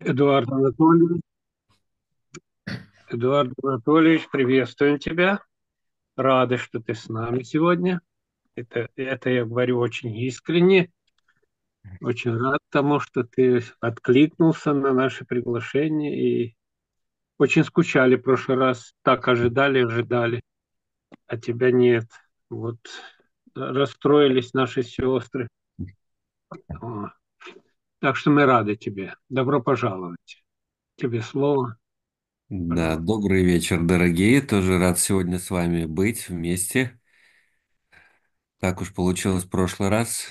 Эдуард Анатольевич. Эдуард Анатольевич, приветствуем тебя. Рады, что ты с нами сегодня. Это, это я говорю очень искренне. Очень рад тому, что ты откликнулся на наше приглашение и очень скучали в прошлый раз, так ожидали, ожидали, а тебя нет. Вот расстроились наши сестры. Так что мы рады тебе. Добро пожаловать. Тебе слово. Да, добрый вечер, дорогие. Тоже рад сегодня с вами быть вместе. Так уж получилось в прошлый раз.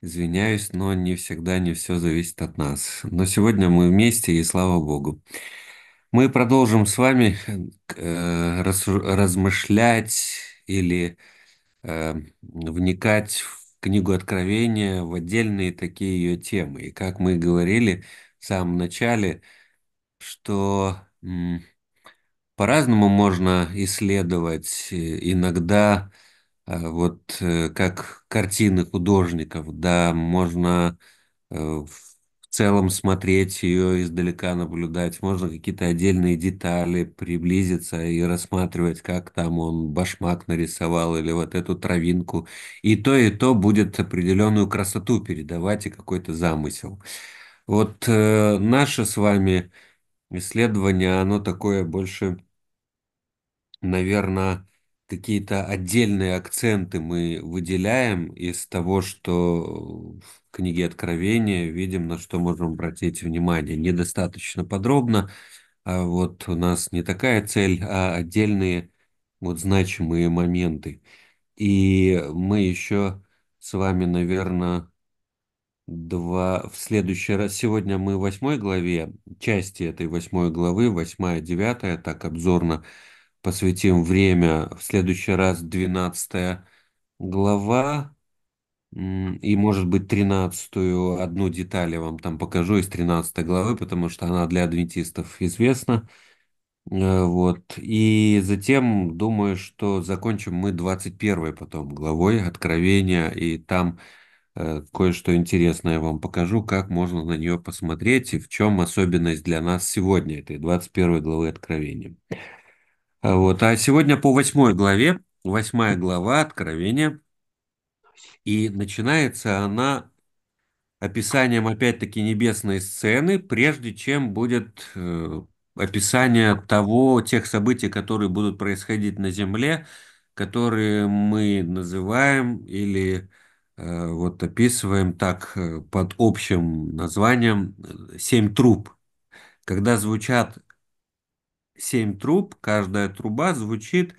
Извиняюсь, но не всегда не все зависит от нас. Но сегодня мы вместе, и слава Богу. Мы продолжим с вами э, размышлять или э, вникать в книгу Откровения в отдельные такие ее темы. И как мы говорили в самом начале, что по-разному можно исследовать э, иногда э, вот э, как картины художников, да, можно в целом смотреть ее издалека, наблюдать. Можно какие-то отдельные детали приблизиться и рассматривать, как там он башмак нарисовал или вот эту травинку. И то, и то будет определенную красоту передавать и какой-то замысел. Вот э, наше с вами исследование, оно такое больше, наверное, какие-то отдельные акценты мы выделяем из того, что в книге Откровения видим, на что можем обратить внимание. Недостаточно подробно, а вот у нас не такая цель, а отдельные вот значимые моменты. И мы еще с вами, наверное, два в следующий раз. Сегодня мы в восьмой главе, части этой восьмой главы, восьмая, девятая, так обзорно посвятим время. В следующий раз 12 глава и, может быть, 13 одну деталь я вам там покажу из 13 главы, потому что она для адвентистов известна. Э, вот. И затем, думаю, что закончим мы 21 потом главой Откровения, и там э, кое-что интересное вам покажу, как можно на нее посмотреть и в чем особенность для нас сегодня этой 21 главы Откровения. Вот. А сегодня по восьмой главе, восьмая глава Откровения, и начинается она описанием, опять-таки, небесной сцены, прежде чем будет э, описание того, тех событий, которые будут происходить на Земле, которые мы называем или э, вот описываем так э, под общим названием э, «семь труб». Когда звучат семь труб, каждая труба звучит,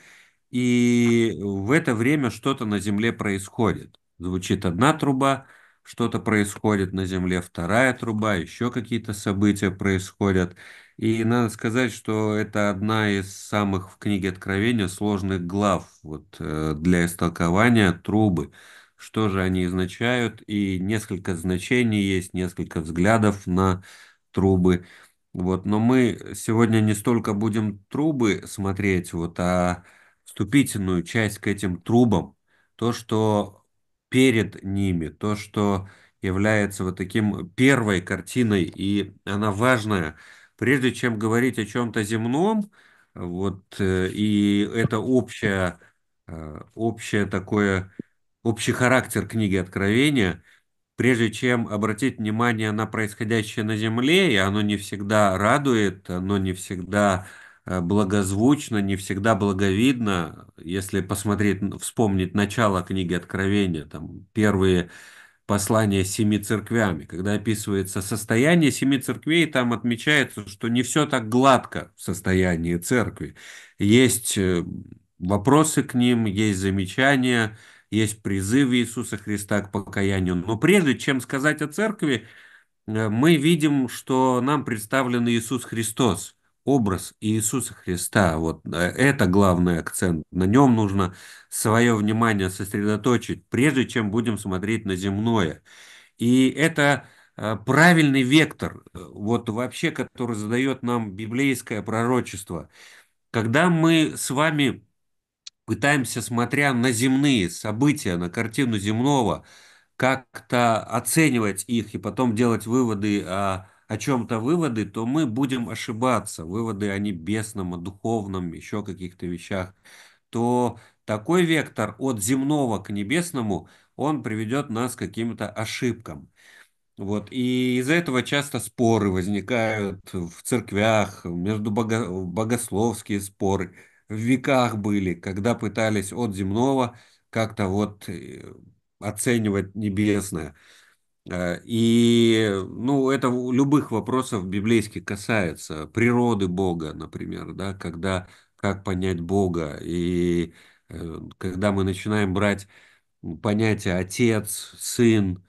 и в это время что-то на Земле происходит. Звучит одна труба, что-то происходит на Земле, вторая труба, еще какие-то события происходят. И надо сказать, что это одна из самых в книге Откровения сложных глав вот, э, для истолкования трубы. Что же они означают? И несколько значений есть, несколько взглядов на трубы. Вот, но мы сегодня не столько будем трубы смотреть, вот, а вступительную часть к этим трубам, то, что перед ними, то, что является вот таким первой картиной, и она важная. Прежде чем говорить о чем-то земном, вот, э, и это общее, э, общее такое, общий характер книги Откровения – прежде чем обратить внимание на происходящее на Земле, и оно не всегда радует, оно не всегда э, благозвучно, не всегда благовидно, если посмотреть, вспомнить начало книги Откровения, там первые послания семи церквями, когда описывается состояние семи церквей, там отмечается, что не все так гладко в состоянии церкви. Есть э, вопросы к ним, есть замечания – есть призыв Иисуса Христа к покаянию. Но прежде чем сказать о церкви, э, мы видим, что нам представлен Иисус Христос, образ Иисуса Христа. Вот э, это главный акцент. На нем нужно свое внимание сосредоточить, прежде чем будем смотреть на земное. И это э, правильный вектор, вот вообще, который задает нам библейское пророчество. Когда мы с вами пытаемся, смотря на земные события, на картину земного, как-то оценивать их и потом делать выводы а, о, о чем-то выводы, то мы будем ошибаться. Выводы о небесном, о духовном, еще каких-то вещах. То такой вектор от земного к небесному, он приведет нас к каким-то ошибкам. Вот. И из-за этого часто споры возникают в церквях, между бого... богословские споры – в веках были, когда пытались от земного как-то вот э, оценивать небесное. Э, и, ну, это любых вопросов библейских касается. Природы Бога, например, да, когда, как понять Бога. И э, когда мы начинаем брать понятие отец, сын,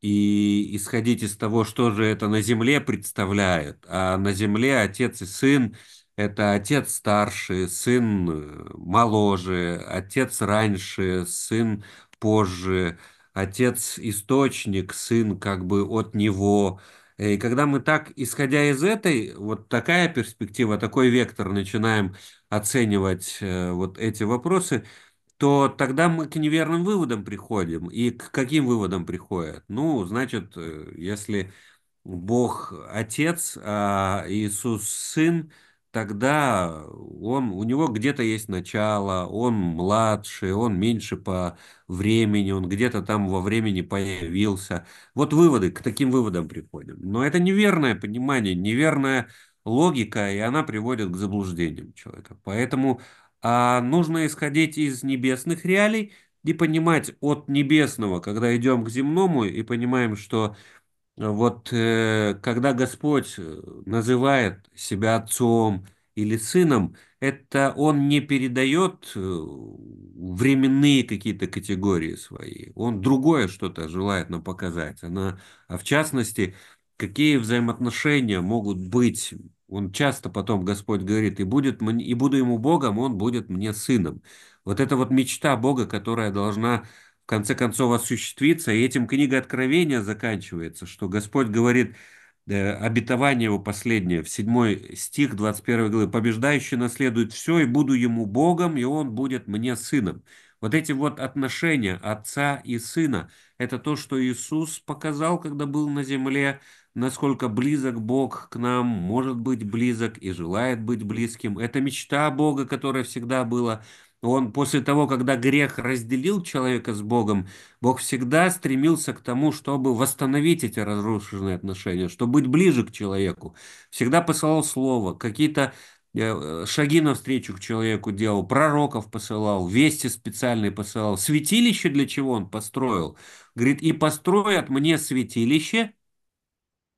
и исходить из того, что же это на земле представляет. А на земле отец и сын это отец старше, сын э, моложе, отец раньше, сын позже, отец источник, сын как бы от него. Э, и когда мы так, исходя из этой, вот такая перспектива, такой вектор начинаем оценивать э, вот эти вопросы, то тогда мы к неверным выводам приходим. И к каким выводам приходят? Ну, значит, если Бог Отец, а Иисус Сын, тогда он, у него где-то есть начало, он младше, он меньше по времени, он где-то там во времени появился. Вот выводы, к таким выводам приходим. Но это неверное понимание, неверная логика, и она приводит к заблуждениям человека. Поэтому а, нужно исходить из небесных реалий и понимать от небесного, когда идем к земному и понимаем, что вот э, когда Господь э, называет себя отцом или сыном, это он не передает э, временные какие-то категории свои. Он другое что-то желает нам показать. Она, а в частности, какие взаимоотношения могут быть. Он часто потом, Господь говорит, и, будет, и буду ему Богом, он будет мне сыном. Вот это вот мечта Бога, которая должна в конце концов осуществится. И этим книга Откровения заканчивается, что Господь говорит, э, обетование его последнее, в 7 стих 21 главы, «Побеждающий наследует все, и буду ему Богом, и он будет мне сыном». Вот эти вот отношения отца и сына – это то, что Иисус показал, когда был на земле, насколько близок Бог к нам, может быть близок и желает быть близким. Это мечта Бога, которая всегда была – он после того, когда грех разделил человека с Богом, Бог всегда стремился к тому, чтобы восстановить эти разрушенные отношения, чтобы быть ближе к человеку. Всегда посылал слово, какие-то э, э, шаги навстречу к человеку делал, пророков посылал, вести специальные посылал. Святилище для чего он построил? Говорит, и построят мне святилище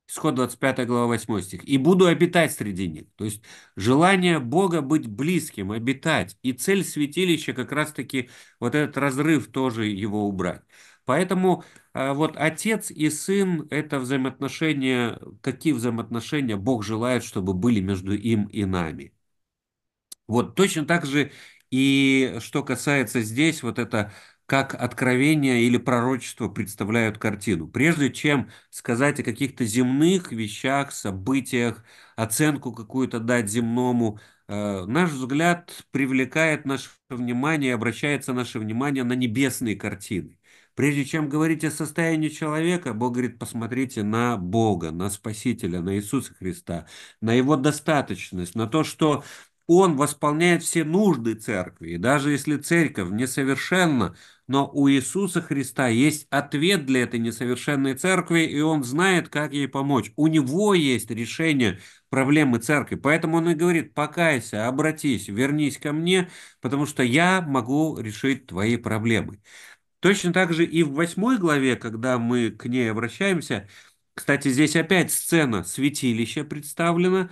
Исход 25 глава 8 стих. «И буду обитать среди них». То есть желание Бога быть близким, обитать. И цель святилища как раз-таки вот этот разрыв тоже его убрать. Поэтому э, вот отец и сын – это взаимоотношения, какие взаимоотношения Бог желает, чтобы были между им и нами. Вот точно так же и что касается здесь, вот это как откровение или пророчество представляют картину. Прежде чем сказать о каких-то земных вещах, событиях, оценку какую-то дать земному, э, наш взгляд привлекает наше внимание, обращается наше внимание на небесные картины. Прежде чем говорить о состоянии человека, Бог говорит, посмотрите на Бога, на Спасителя, на Иисуса Христа, на Его достаточность, на то, что он восполняет все нужды церкви. И даже если церковь несовершенна, но у Иисуса Христа есть ответ для этой несовершенной церкви, и он знает, как ей помочь. У него есть решение проблемы церкви. Поэтому он и говорит, покайся, обратись, вернись ко мне, потому что я могу решить твои проблемы. Точно так же и в восьмой главе, когда мы к ней обращаемся, кстати, здесь опять сцена святилища представлена,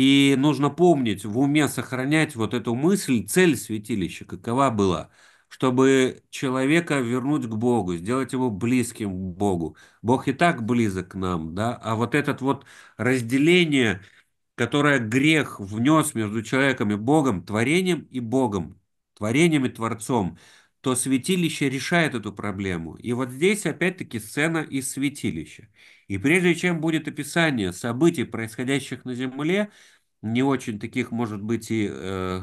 и нужно помнить, в уме сохранять вот эту мысль, цель святилища, какова была, чтобы человека вернуть к Богу, сделать его близким к Богу. Бог и так близок к нам, да, а вот это вот разделение, которое грех внес между человеком и Богом, творением и Богом, творением и Творцом – то святилище решает эту проблему. И вот здесь опять-таки сцена из святилища. И прежде чем будет описание событий, происходящих на Земле, не очень таких, может быть, и э,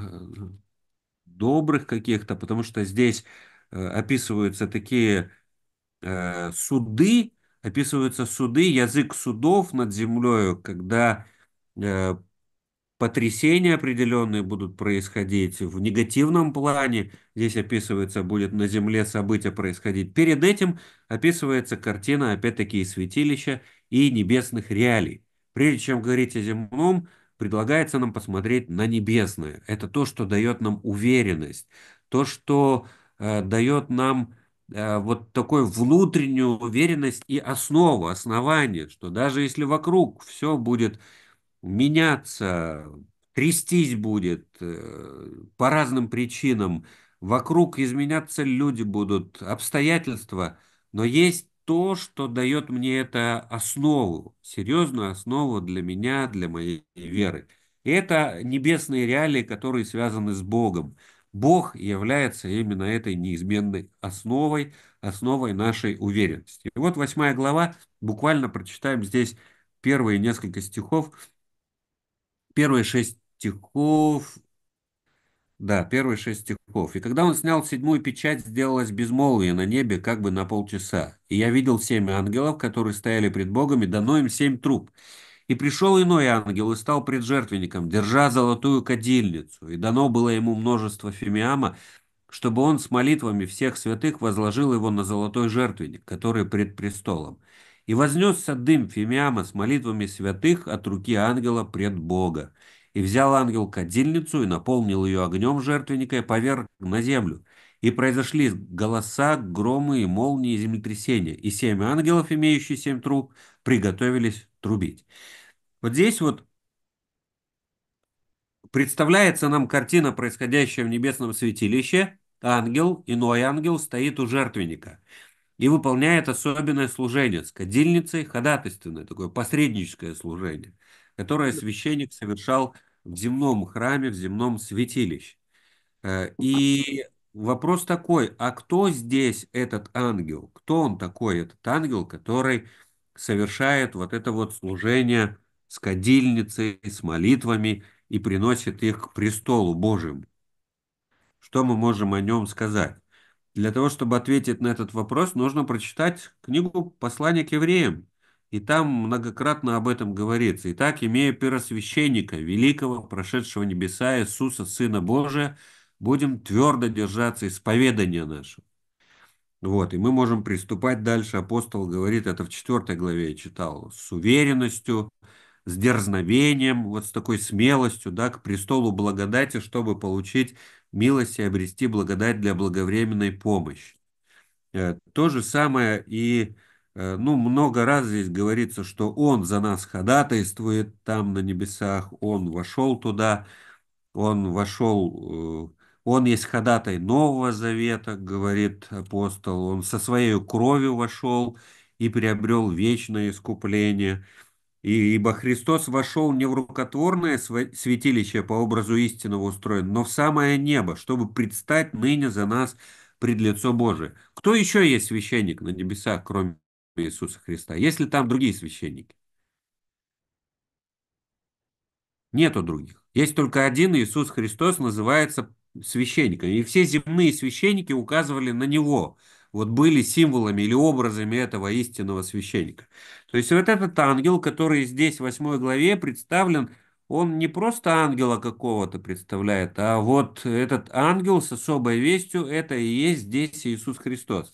добрых каких-то, потому что здесь э, описываются такие э, суды, описываются суды, язык судов над землей, когда э, потрясения определенные будут происходить в негативном плане. Здесь описывается, будет на Земле события происходить. Перед этим описывается картина, опять-таки, и святилища, и небесных реалий. Прежде чем говорить о земном, предлагается нам посмотреть на небесное. Это то, что дает нам уверенность, то, что э, дает нам э, вот такую внутреннюю уверенность и основу, основание, что даже если вокруг все будет меняться, трястись будет э, по разным причинам. Вокруг изменяться люди будут, обстоятельства. Но есть то, что дает мне это основу, серьезную основу для меня, для моей веры. И это небесные реалии, которые связаны с Богом. Бог является именно этой неизменной основой, основой нашей уверенности. И вот восьмая глава, буквально прочитаем здесь первые несколько стихов, первые шесть стихов, да, первые шесть стихов. «И когда он снял седьмую печать, сделалось безмолвие на небе как бы на полчаса. И я видел семь ангелов, которые стояли пред Богом, и дано им семь труб. И пришел иной ангел и стал пред жертвенником, держа золотую кадильницу. И дано было ему множество фимиама, чтобы он с молитвами всех святых возложил его на золотой жертвенник, который пред престолом. И вознесся дым Фимиама с молитвами святых от руки ангела пред Бога. И взял ангел кадильницу и наполнил ее огнем жертвенника и поверг на землю. И произошли голоса, громы и молнии землетрясения. И семь ангелов, имеющие семь труб, приготовились трубить. Вот здесь вот представляется нам картина, происходящая в небесном святилище. Ангел, иной ангел, стоит у жертвенника и выполняет особенное служение, с кадильницей ходатайственное, такое посредническое служение, которое священник совершал в земном храме, в земном святилище. Э, и вопрос такой, а кто здесь этот ангел? Кто он такой, этот ангел, который совершает вот это вот служение с кадильницей, с молитвами и приносит их к престолу Божьему? Что мы можем о нем сказать? Для того, чтобы ответить на этот вопрос, нужно прочитать книгу «Послание к евреям». И там многократно об этом говорится. Итак, имея первосвященника, великого, прошедшего небеса, Иисуса, Сына Божия, будем твердо держаться исповедания нашего. Вот, и мы можем приступать дальше. Апостол говорит, это в 4 главе я читал, с уверенностью, с дерзновением, вот с такой смелостью, да, к престолу благодати, чтобы получить милости обрести благодать для благовременной помощи. Э, то же самое и, э, ну, много раз здесь говорится, что Он за нас ходатайствует там на небесах, Он вошел туда, Он вошел, э, Он есть ходатай Нового Завета, говорит апостол, Он со своей кровью вошел и приобрел вечное искупление – Ибо Христос вошел не в рукотворное святилище по образу истинного устроен, но в самое небо, чтобы предстать ныне за нас пред лицо Божие. Кто еще есть священник на небесах, кроме Иисуса Христа? Есть ли там другие священники? Нету других. Есть только один Иисус Христос, называется священником. И все земные священники указывали на него. Вот были символами или образами этого истинного священника. То есть вот этот ангел, который здесь в 8 главе представлен, он не просто ангела какого-то представляет, а вот этот ангел с особой вестью, это и есть здесь Иисус Христос.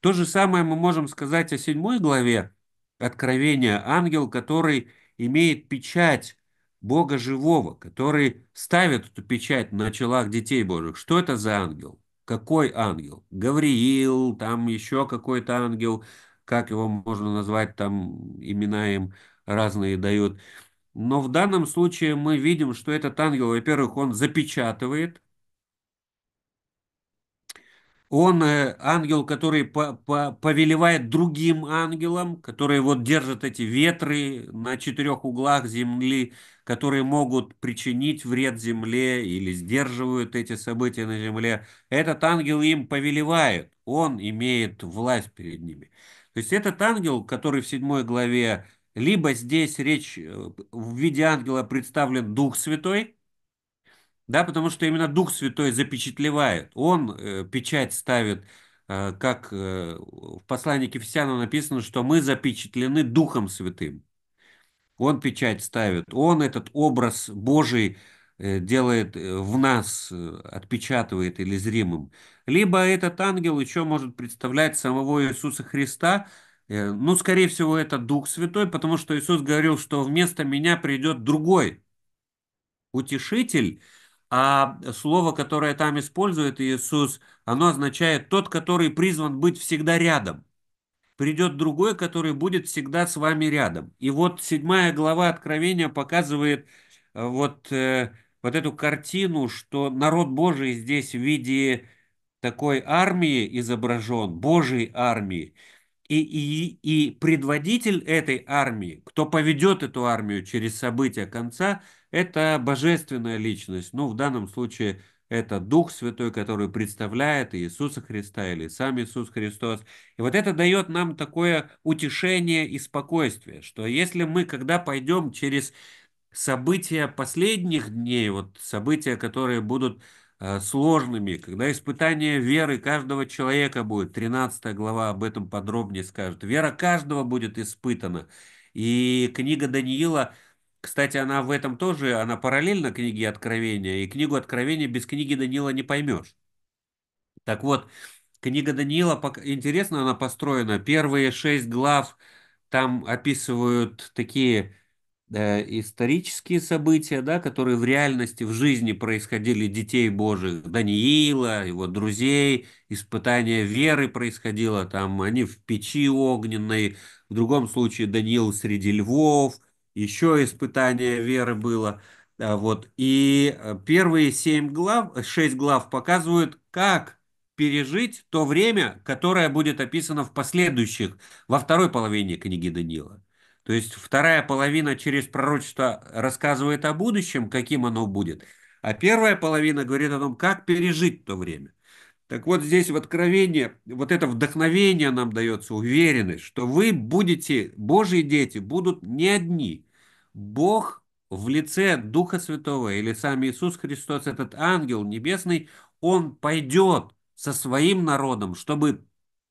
То же самое мы можем сказать о 7 главе Откровения, ангел, который имеет печать Бога живого, который ставит эту печать на челах детей Божьих. Что это за ангел? Какой ангел? Гавриил, там еще какой-то ангел, как его можно назвать там, имена им разные дают. Но в данном случае мы видим, что этот ангел, во-первых, он запечатывает, он э, ангел, который по -по повелевает другим ангелам, которые вот держат эти ветры на четырех углах земли, которые могут причинить вред земле или сдерживают эти события на земле. Этот ангел им повелевает, он имеет власть перед ними. То есть этот ангел, который в седьмой главе, либо здесь речь э, в виде ангела представлен Дух Святой, да, потому что именно Дух Святой запечатлевает, он э, печать ставит, э, как э, в послании к Ефесянам написано, что мы запечатлены Духом Святым. Он печать ставит, он этот образ Божий э, делает э, в нас, отпечатывает или зримым либо этот ангел еще может представлять самого Иисуса Христа, э, ну, скорее всего, это Дух Святой, потому что Иисус говорил, что вместо меня придет другой утешитель, а слово, которое там использует Иисус, оно означает тот, который призван быть всегда рядом. Придет другой, который будет всегда с вами рядом. И вот седьмая глава Откровения показывает э, вот, э, вот эту картину, что народ Божий здесь в виде такой армии изображен, Божьей армии. И, и, и предводитель этой армии, кто поведет эту армию через события конца, это божественная личность. Ну, в данном случае это Дух Святой, который представляет Иисуса Христа или сам Иисус Христос. И вот это дает нам такое утешение и спокойствие, что если мы, когда пойдем через события последних дней, вот события, которые будут Э, сложными, когда испытание веры каждого человека будет. 13 глава об этом подробнее скажет. Вера каждого будет испытана. И книга Даниила, кстати, она в этом тоже, она параллельна книге Откровения, и книгу Откровения без книги Даниила не поймешь. Так вот, книга Даниила, интересно она построена, первые шесть глав там описывают такие Э, исторические события, да, которые в реальности, в жизни происходили детей Божьих, Даниила, его друзей, испытание веры происходило, там они в печи огненной, в другом случае Даниил среди львов, еще испытание веры было. А, вот. И э, первые семь глав, шесть глав показывают, как пережить то время, которое будет описано в последующих, во второй половине книги Даниила. То есть вторая половина через пророчество рассказывает о будущем, каким оно будет, а первая половина говорит о том, как пережить то время. Так вот здесь в Откровении, вот это вдохновение нам дается, уверенность, что вы будете, Божьи дети будут не одни. Бог в лице Духа Святого или сам Иисус Христос, этот ангел небесный, он пойдет со своим народом, чтобы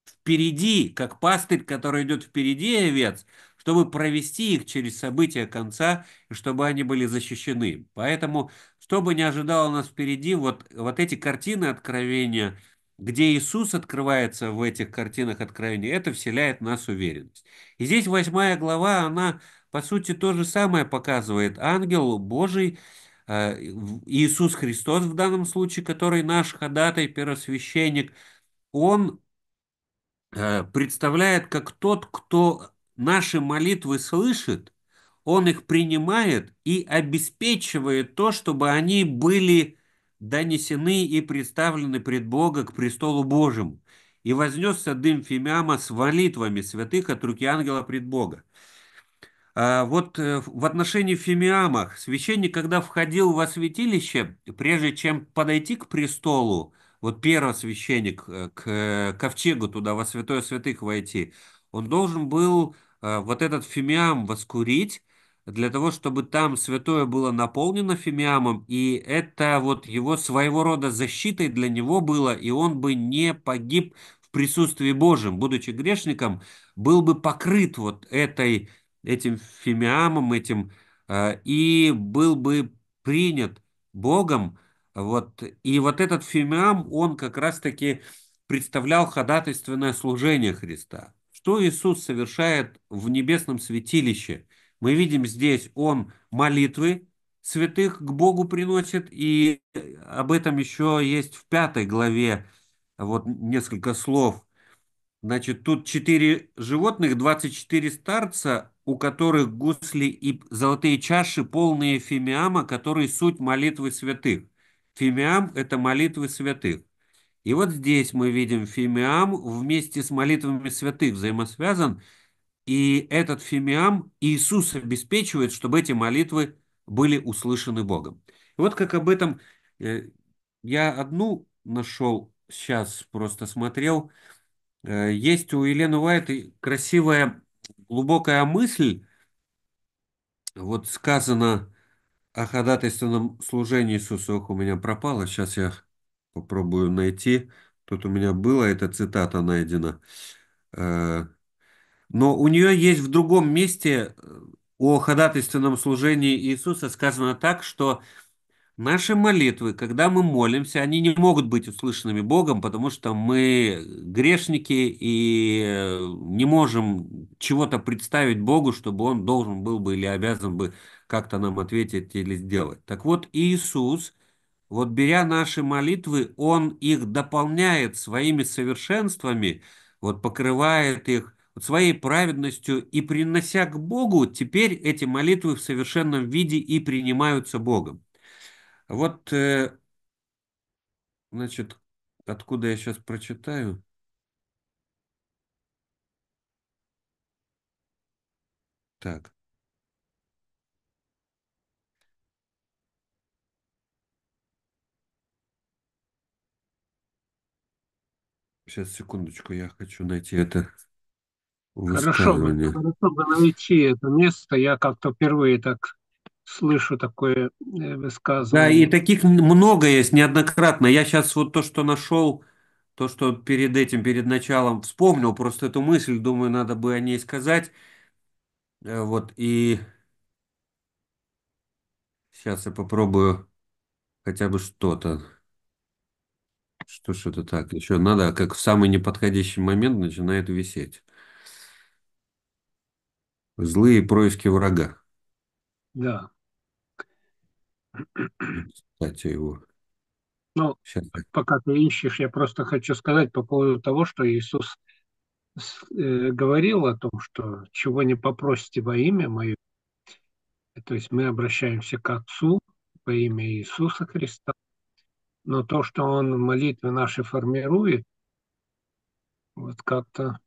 впереди, как пастырь, который идет впереди овец, чтобы провести их через события конца, и чтобы они были защищены. Поэтому, что бы ни ожидало нас впереди, вот, вот эти картины откровения, где Иисус открывается в этих картинах откровения, это вселяет в нас уверенность. И здесь восьмая глава, она, по сути, то же самое показывает. Ангел Божий, э, Иисус Христос в данном случае, который наш ходатай, первосвященник, он э, представляет как тот, кто наши молитвы слышит, Он их принимает и обеспечивает то, чтобы они были донесены и представлены пред Бога к престолу Божьему. И вознесся дым Фимиама с молитвами святых от руки ангела пред Бога. А вот э, в отношении Фимиама священник, когда входил во святилище, прежде чем подойти к престолу, вот первый священник э, к э, ковчегу туда, во святое святых войти, он должен был Э, вот этот фимиам воскурить, для того, чтобы там святое было наполнено фимиамом, и это вот его своего рода защитой для него было, и он бы не погиб в присутствии Божьем, будучи грешником, был бы покрыт вот этой, этим фимиамом, этим, э, и был бы принят Богом, вот, и вот этот фимиам, он как раз-таки представлял ходатайственное служение Христа что Иисус совершает в небесном святилище. Мы видим здесь, Он молитвы святых к Богу приносит, и об этом еще есть в пятой главе вот несколько слов. Значит, тут четыре животных, 24 старца, у которых гусли и золотые чаши, полные фимиама, которые суть молитвы святых. Фимиам – это молитвы святых. И вот здесь мы видим фимиам вместе с молитвами святых взаимосвязан, и этот фимиам Иисус обеспечивает, чтобы эти молитвы были услышаны Богом. И вот как об этом э, я одну нашел, сейчас просто смотрел. Э, есть у Елены Уайт красивая глубокая мысль, вот сказано о ходатайственном служении Иисуса, Ох, у меня пропало, сейчас я попробую найти. Тут у меня была эта цитата найдена. Э, Но у нее есть в другом месте э, о ходатайственном служении Иисуса сказано так, что наши молитвы, когда мы молимся, они не могут быть услышанными Богом, потому что мы грешники и э, не можем чего-то представить Богу, чтобы Он должен был бы или обязан бы как-то нам ответить или сделать. Так вот, Иисус – вот беря наши молитвы, Он их дополняет своими совершенствами, вот покрывает их вот своей праведностью и принося к Богу, теперь эти молитвы в совершенном виде и принимаются Богом. Вот, э, значит, откуда я сейчас прочитаю? Так. Сейчас, секундочку, я хочу найти это Хорошо, высказывание. хорошо бы найти это место. Я как-то впервые так слышу такое высказывание. Э, да, и таких много есть, неоднократно. Я сейчас вот то, что нашел, то, что перед этим, перед началом вспомнил, просто эту мысль, думаю, надо бы о ней сказать. Э, вот, и сейчас я попробую хотя бы что-то. Что ж это так? Еще надо, как в самый неподходящий момент начинает висеть. Злые происки врага. Да. Кстати, его. Ну, Сейчас. пока ты ищешь, я просто хочу сказать по поводу того, что Иисус э, говорил о том, что чего не попросите во имя мое, то есть мы обращаемся к Отцу во имя Иисуса Христа, но то, что он молитвы наши формирует, вот как-то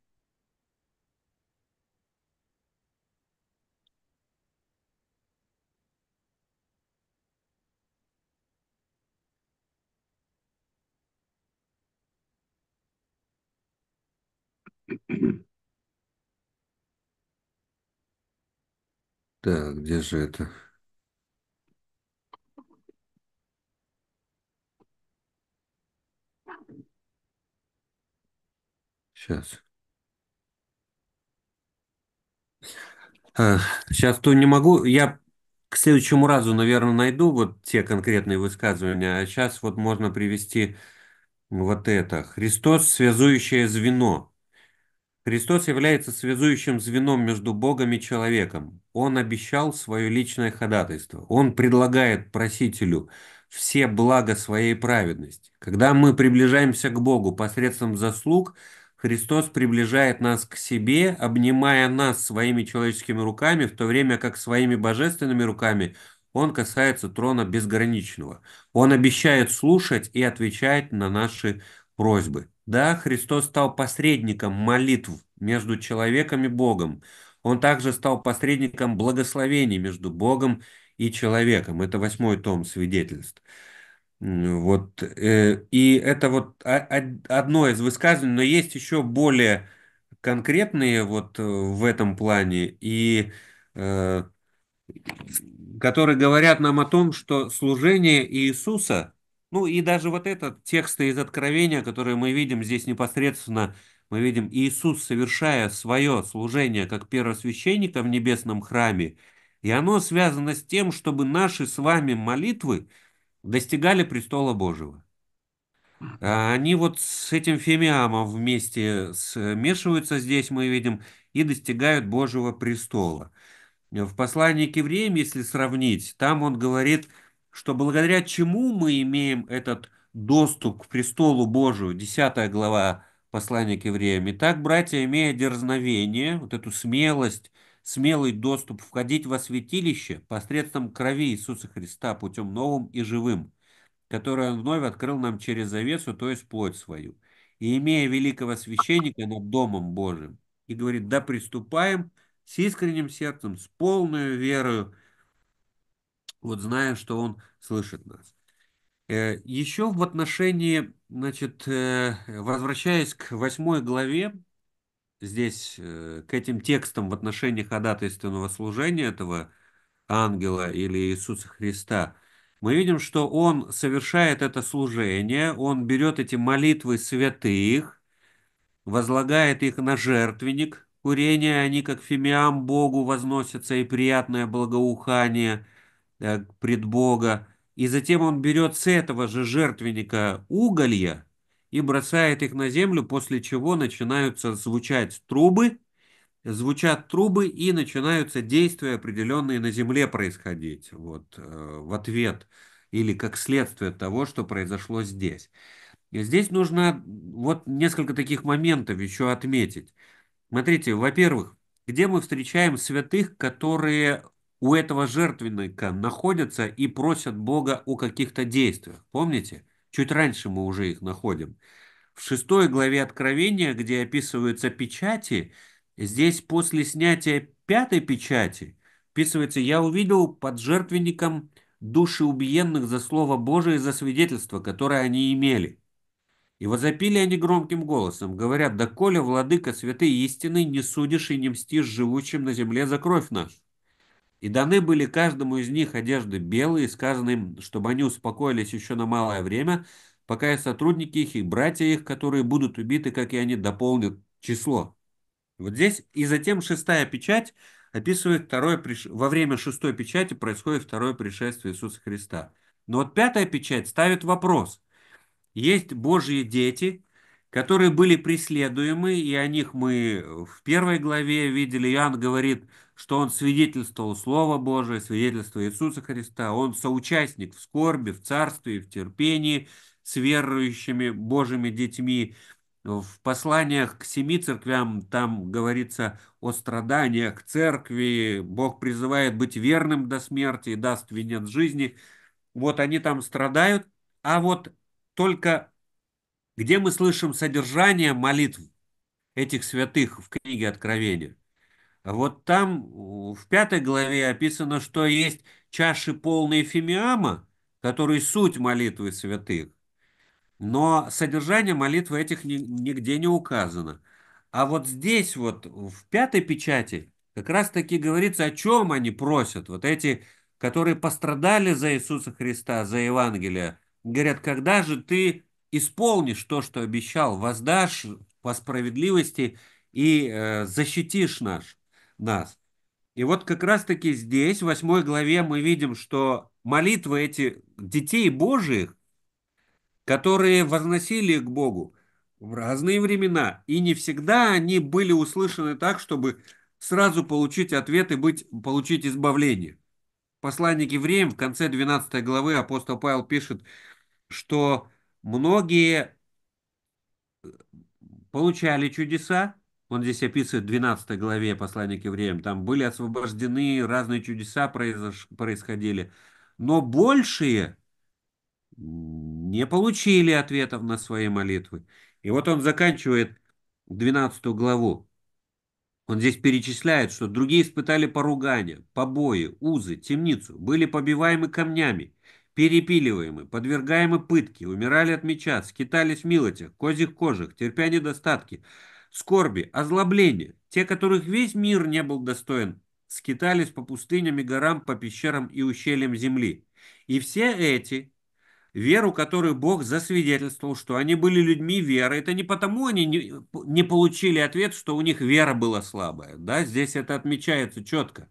Так, где же это? Сейчас. Сейчас а, то не могу. Я к следующему разу, наверное, найду вот те конкретные высказывания, а сейчас вот можно привести вот это. Христос – связующее звено. Христос является связующим звеном между Богом и человеком. Он обещал свое личное ходатайство. Он предлагает просителю все блага своей праведности. Когда мы приближаемся к Богу посредством заслуг – Христос приближает нас к себе, обнимая нас своими человеческими руками, в то время как своими божественными руками он касается трона безграничного. Он обещает слушать и отвечать на наши просьбы. Да, Христос стал посредником молитв между человеком и Богом. Он также стал посредником благословений между Богом и человеком. Это восьмой том свидетельств. Вот, э, и это вот одно из высказываний, но есть еще более конкретные вот э, в этом плане, и э, которые говорят нам о том, что служение Иисуса, ну и даже вот этот текст из Откровения, который мы видим здесь непосредственно, мы видим Иисус, совершая свое служение как первосвященника в небесном храме, и оно связано с тем, чтобы наши с вами молитвы – достигали престола Божьего. А они вот с этим Фемиамом вместе смешиваются здесь, мы видим, и достигают Божьего престола. В послании к евреям, если сравнить, там он говорит, что благодаря чему мы имеем этот доступ к престолу Божию, 10 глава послания к евреям. Итак, братья, имея дерзновение, вот эту смелость смелый доступ входить во святилище посредством крови Иисуса Христа путем новым и живым, которое Он вновь открыл нам через завесу, то есть плоть свою, и имея великого священника над Домом Божиим. И говорит, да приступаем с искренним сердцем, с полной верою, вот зная, что Он слышит нас. Э, еще в отношении, значит, э, возвращаясь к восьмой главе, здесь э, к этим текстам в отношении ходатайственного служения этого ангела или Иисуса Христа, мы видим, что он совершает это служение, он берет эти молитвы святых, возлагает их на жертвенник курения, они как фимиам Богу возносятся и приятное благоухание э, пред Бога. И затем он берет с этого же жертвенника уголья, и бросает их на землю, после чего начинаются звучать трубы, звучат трубы и начинаются действия определенные на земле происходить вот, э, в ответ или как следствие того, что произошло здесь. здесь нужно вот несколько таких моментов еще отметить. Смотрите, во-первых, где мы встречаем святых, которые у этого жертвенника находятся и просят Бога о каких-то действиях. Помните? Чуть раньше мы уже их находим. В шестой главе Откровения, где описываются печати, здесь после снятия пятой печати описывается «Я увидел под жертвенником души убиенных за Слово Божие и за свидетельство, которое они имели». И возопили они громким голосом, говорят, «Да коля, владыка святый истины, не судишь и не мстишь живущим на земле за кровь нашу, и даны были каждому из них одежды белые, сказано им, чтобы они успокоились еще на малое время, пока и сотрудники их, и братья их, которые будут убиты, как и они, дополнят число. Вот здесь. И затем шестая печать описывает второе приш... во время шестой печати происходит второе пришествие Иисуса Христа. Но вот пятая печать ставит вопрос. Есть Божьи дети, которые были преследуемы, и о них мы в первой главе видели. Иоанн говорит, что он свидетельствовал Слово Божие, свидетельство Иисуса Христа, он соучастник в скорби, в царстве, в терпении с верующими Божьими детьми. В посланиях к семи церквям там говорится о страданиях церкви, Бог призывает быть верным до смерти и даст венец жизни. Вот они там страдают, а вот только где мы слышим содержание молитв этих святых в книге Откровения. Вот там в пятой главе описано, что есть чаши полные фимиама, которые суть молитвы святых. Но содержание молитвы этих нигде не указано. А вот здесь вот в пятой печати как раз таки говорится, о чем они просят. Вот эти, которые пострадали за Иисуса Христа, за Евангелие, говорят, когда же ты исполнишь то, что обещал, воздашь по справедливости и э, защитишь наш, нас. И вот как раз-таки здесь, в 8 главе, мы видим, что молитвы этих детей Божьих, которые возносили к Богу в разные времена, и не всегда они были услышаны так, чтобы сразу получить ответ и быть, получить избавление. Посланники евреям в конце 12 главы апостол Павел пишет, что Многие э, получали чудеса, он здесь описывает в 12 главе послания к евреям, там были освобождены, разные чудеса произош... происходили, но большие не получили ответов на свои молитвы. И вот он заканчивает 12 главу. Он здесь перечисляет, что другие испытали поругания, побои, узы, темницу, были побиваемы камнями, перепиливаемы, подвергаемы пытке, умирали от меча, скитались в милотях, козьих кожах, терпя недостатки, скорби, озлобления. Те, которых весь мир не был достоин, скитались по пустыням и горам, по пещерам и ущельям земли. И все эти, веру которых Бог засвидетельствовал, что они были людьми веры, это не потому они не, не получили ответ, что у них вера была слабая. Да? Здесь это отмечается четко.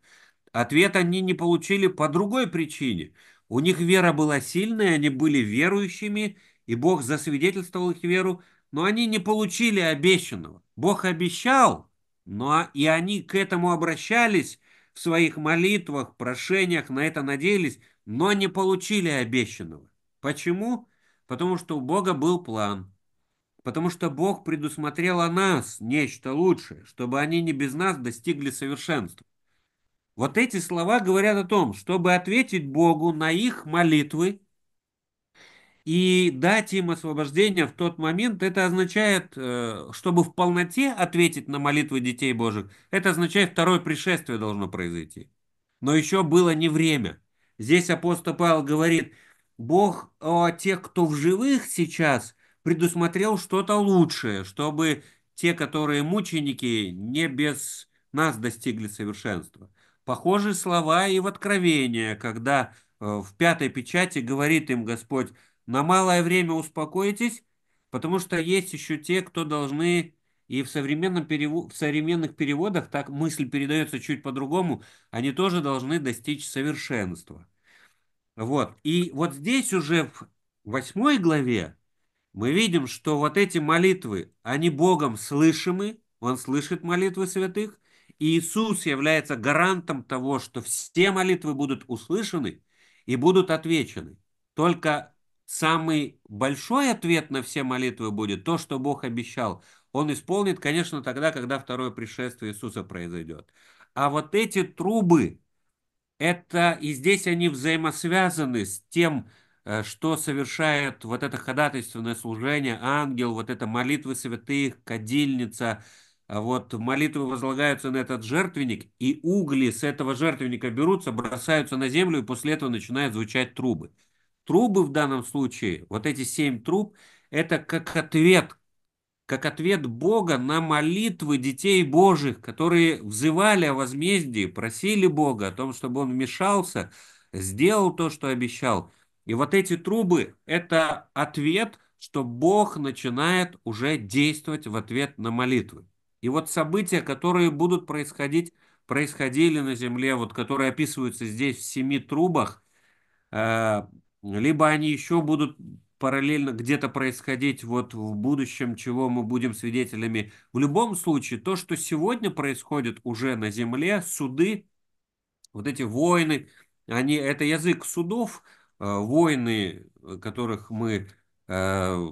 Ответ они не получили по другой причине – у них вера была сильная, они были верующими, и Бог засвидетельствовал их веру, но они не получили обещанного. Бог обещал, но и они к этому обращались в своих молитвах, прошениях, на это надеялись, но не получили обещанного. Почему? Потому что у Бога был план. Потому что Бог предусмотрел о нас нечто лучшее, чтобы они не без нас достигли совершенства. Вот эти слова говорят о том, чтобы ответить Богу на их молитвы и дать им освобождение в тот момент, это означает, э, чтобы в полноте ответить на молитвы детей Божьих, это означает, второе пришествие должно произойти. Но еще было не время. Здесь апостол Павел говорит, Бог о тех, кто в живых сейчас, предусмотрел что-то лучшее, чтобы те, которые мученики, не без нас достигли совершенства. Похожие слова и в Откровении, когда э, в пятой печати говорит им Господь, на малое время успокойтесь, потому что есть еще те, кто должны, и в, современном перево... в современных переводах так мысль передается чуть по-другому, они тоже должны достичь совершенства. Вот. И вот здесь уже в восьмой главе мы видим, что вот эти молитвы, они Богом слышимы, Он слышит молитвы святых, и Иисус является гарантом того, что все молитвы будут услышаны и будут отвечены. Только самый большой ответ на все молитвы будет то, что Бог обещал. Он исполнит, конечно, тогда, когда второе пришествие Иисуса произойдет. А вот эти трубы, это и здесь они взаимосвязаны с тем, э, что совершает вот это ходатайственное служение, ангел, вот это молитвы святых, кадильница – а вот молитвы возлагаются на этот жертвенник, и угли с этого жертвенника берутся, бросаются на землю, и после этого начинают звучать трубы. Трубы в данном случае, вот эти семь труб, это как ответ, как ответ Бога на молитвы детей Божьих, которые взывали о возмездии, просили Бога о том, чтобы он вмешался, сделал то, что обещал. И вот эти трубы – это ответ, что Бог начинает уже действовать в ответ на молитвы. И вот события, которые будут происходить, происходили на Земле, вот которые описываются здесь в семи трубах, э, либо они еще будут параллельно где-то происходить вот в будущем, чего мы будем свидетелями. В любом случае, то, что сегодня происходит уже на Земле, суды, вот эти войны, они, это язык судов, э, войны, которых мы э,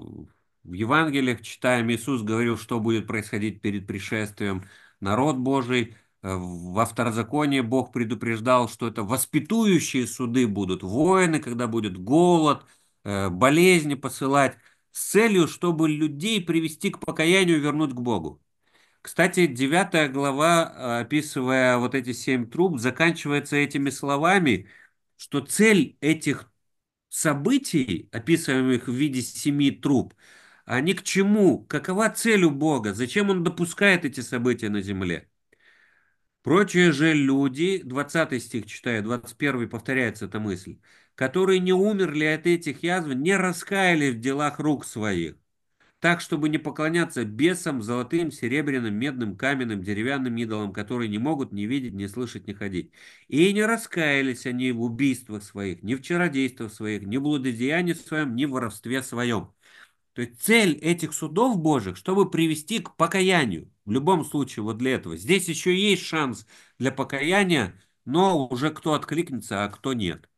в Евангелиях читаем, Иисус говорил, что будет происходить перед пришествием народ Божий. Э, во второзаконии Бог предупреждал, что это воспитующие суды будут, войны, когда будет голод, э, болезни посылать, с целью, чтобы людей привести к покаянию, вернуть к Богу. Кстати, 9 глава, э, описывая вот эти семь труб, заканчивается этими словами, что цель этих событий, описываемых в виде семи труб – а они к чему? Какова цель у Бога? Зачем Он допускает эти события на земле? Прочие же люди, 20 стих читаю, 21 повторяется эта мысль, которые не умерли от этих язв, не раскаялись в делах рук своих, так, чтобы не поклоняться бесам, золотым, серебряным, медным, каменным, деревянным идолам, которые не могут не видеть, не слышать, не ходить. И не раскаялись они в убийствах своих, ни в чародействах своих, ни в блудодеянии своем, ни в воровстве своем. То есть цель этих судов Божьих, чтобы привести к покаянию. В любом случае, вот для этого. Здесь еще есть шанс для покаяния, но уже кто откликнется, а кто нет.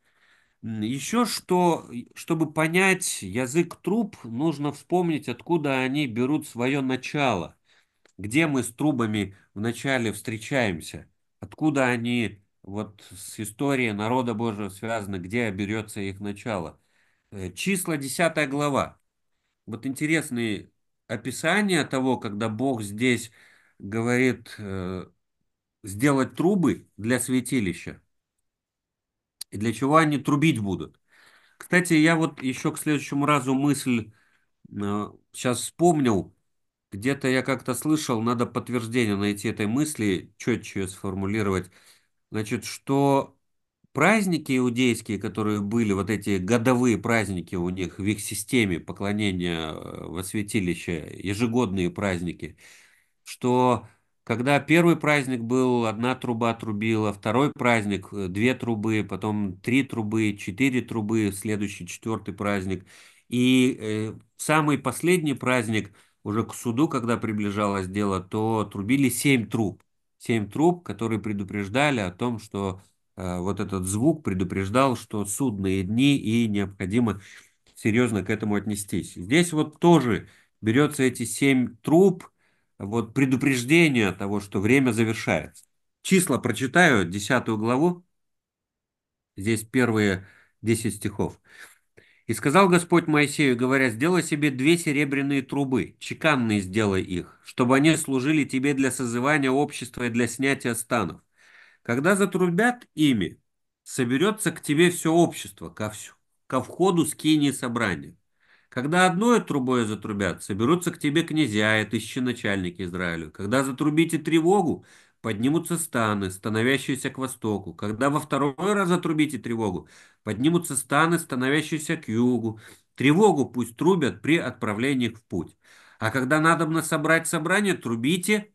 Еще что, чтобы понять язык труб, нужно вспомнить, откуда они берут свое начало. Где мы с трубами вначале встречаемся? Откуда они вот с историей народа Божьего связаны, где берется их начало? Э, числа 10 глава вот интересные описания того, когда Бог здесь говорит э, сделать трубы для святилища. И для чего они трубить будут. Кстати, я вот еще к следующему разу мысль э, сейчас вспомнил. Где-то я как-то слышал, надо подтверждение найти этой мысли, четче ее сформулировать. Значит, что праздники иудейские, которые были, вот эти годовые праздники у них в их системе поклонения э, во святилище, ежегодные праздники, что когда первый праздник был, одна труба трубила, второй праздник э, две трубы, потом три трубы, четыре трубы, следующий четвертый праздник. И э, самый последний праздник, уже к суду, когда приближалось дело, то трубили семь труб. Семь труб, которые предупреждали о том, что Э, вот этот звук предупреждал, что судные дни и необходимо серьезно к этому отнестись. Здесь вот тоже берется эти семь труб, вот предупреждение того, что время завершается. Числа прочитаю, десятую главу, здесь первые десять стихов. «И сказал Господь Моисею, говоря, сделай себе две серебряные трубы, чеканные сделай их, чтобы они служили тебе для созывания общества и для снятия станов. Когда затрубят ими, соберется к тебе все общество, ко, всю, ко входу скинии собрания. Когда одной трубой затрубят, соберутся к тебе князья и тысячи начальники Израилю. Когда затрубите тревогу, поднимутся станы, становящиеся к востоку. Когда во второй раз затрубите тревогу, поднимутся станы, становящиеся к югу. Тревогу пусть трубят при отправлении в путь. А когда надобно собрать собрание, трубите,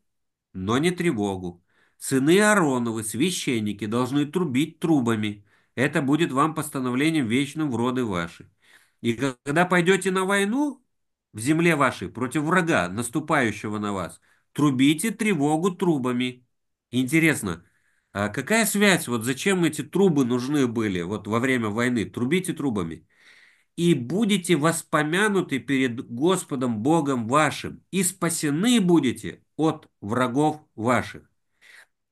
но не тревогу, Сыны Ароновы, священники, должны трубить трубами. Это будет вам постановлением вечным в роды ваши. И когда пойдете на войну в земле вашей против врага, наступающего на вас, трубите тревогу трубами. Интересно, а какая связь, вот зачем эти трубы нужны были вот во время войны? Трубите трубами. И будете воспомянуты перед Господом Богом вашим, и спасены будете от врагов ваших.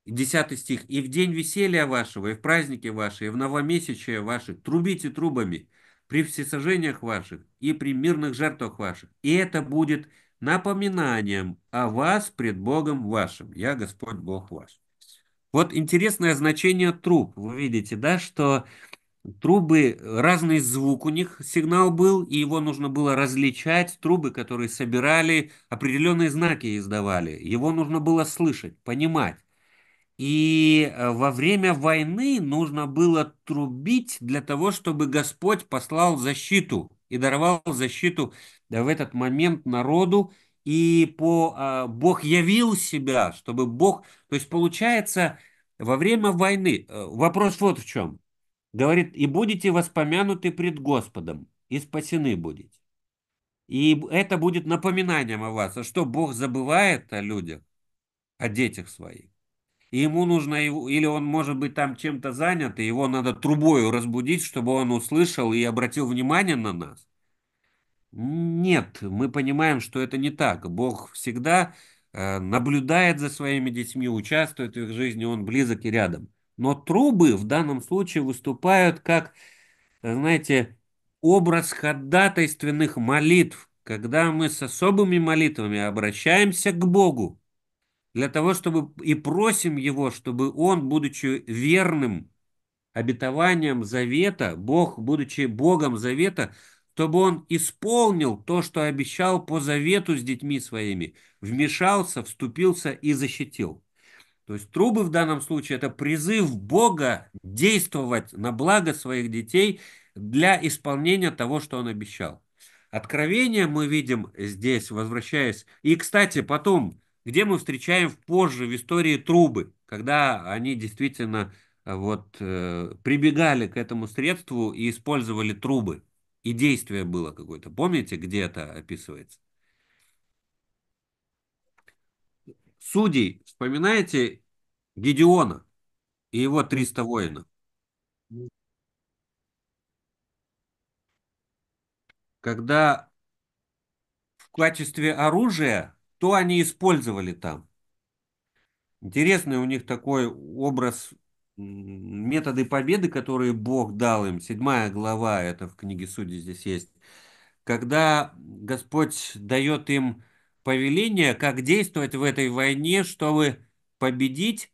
10 стих. «И в день веселья вашего, и в празднике ваши, и в новомесячие ваши трубите трубами при всесожжениях ваших и при мирных жертвах ваших. И это будет напоминанием о вас пред Богом вашим. Я Господь Бог ваш». Вот интересное значение труб. Вы видите, да, что трубы, разный звук у них, сигнал был, и его нужно было различать, трубы, которые собирали, определенные знаки издавали. Его нужно было слышать, понимать. И э, во время войны нужно было трубить для того, чтобы Господь послал защиту и даровал защиту э, в этот момент народу. И по, а, Бог явил себя, чтобы Бог... То есть получается, во время войны... Э, вопрос вот в чем. Говорит, и будете воспомянуты пред Господом, и спасены будете. И это будет напоминанием о вас. А что, Бог забывает о людях, о детях своих? и ему нужно, его, или он может быть там чем-то занят, и его надо трубою разбудить, чтобы он услышал и обратил внимание на нас. Нет, мы понимаем, что это не так. Бог всегда э, наблюдает за своими детьми, участвует в их жизни, он близок и рядом. Но трубы в данном случае выступают как, знаете, образ ходатайственных молитв, когда мы с особыми молитвами обращаемся к Богу, для того, чтобы и просим Его, чтобы Он, будучи верным обетованием завета, Бог, будучи Богом завета, чтобы Он исполнил то, что обещал по завету с детьми своими, вмешался, вступился и защитил. То есть трубы в данном случае это призыв Бога действовать на благо своих детей для исполнения того, что Он обещал. Откровение мы видим здесь, возвращаясь. И, кстати, потом где мы встречаем позже в истории трубы, когда они действительно э, вот э, прибегали к этому средству и использовали трубы. И действие было какое-то. Помните, где это описывается? Судей, вспоминаете Гедеона и его 300 воинов? Когда в качестве оружия что они использовали там. Интересный у них такой образ методы победы, которые Бог дал им. Седьмая глава, это в книге Судьи здесь есть. Когда Господь дает им повеление, как действовать в этой войне, чтобы победить,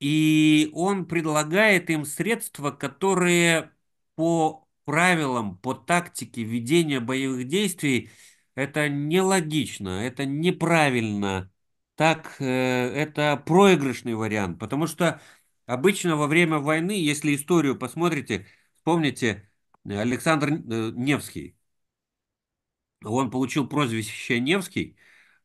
и Он предлагает им средства, которые по правилам, по тактике ведения боевых действий – это нелогично, это неправильно, так э, это проигрышный вариант, потому что обычно во время войны, если историю посмотрите, вспомните э, Александр э, Невский. Он получил прозвище Невский.